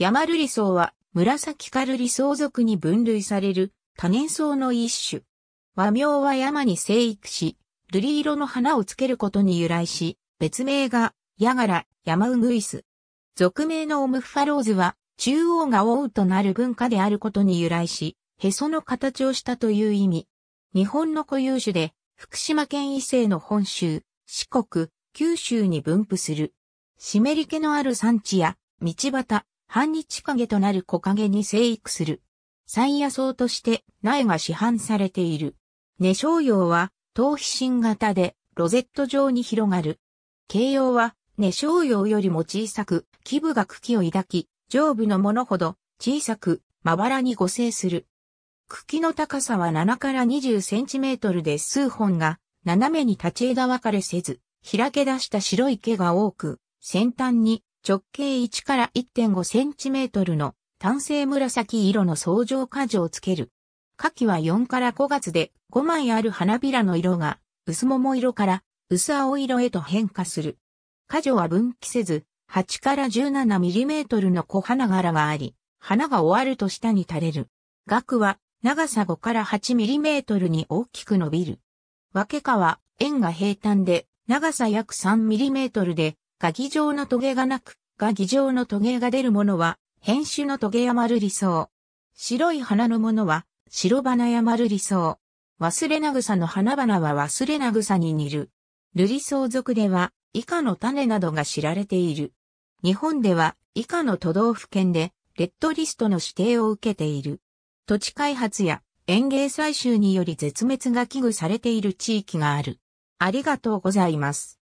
ヤマルリソウは、紫カルリソウ属に分類される多年草の一種。和名は山に生育し、瑠璃色の花をつけることに由来し、別名が、ヤガラ、ヤマウグイス。俗名のオムファローズは、中央が王となる文化であることに由来し、へその形をしたという意味。日本の固有種で、福島県以西の本州、四国、九州に分布する。湿り気のある山地や、道端、半日陰となる木陰に生育する。山野草として苗が市販されている。根小葉は、頭皮芯型で、ロゼット状に広がる。形容は、根小葉よりも小さく、基部が茎を抱き、上部のものほど、小さく、まばらに互生する。茎の高さは7から20センチメートルで数本が、斜めに立ち枝分かれせず、開け出した白い毛が多く、先端に直径1から1.5センチメートルの単性紫色の相乗果樹をつける。夏季は4から5月で5枚ある花びらの色が薄桃色から薄青色へと変化する。果樹は分岐せず8から17ミリメートルの小花柄があり、花が終わると下に垂れる。額は長さ5から8ミリメートルに大きく伸びる。分け花は円が平坦で長さ約3ミリメートルでガギ状のトゲがなく、ガギ状のトゲが出るものは、変種のトゲやまる理想。白い花のものは、白花やまる理想。忘れな草の花々は忘れな草に似る。ルリソウ族では、以下の種などが知られている。日本では、以下の都道府県で、レッドリストの指定を受けている。土地開発や園芸採集により絶滅が危惧されている地域がある。ありがとうございます。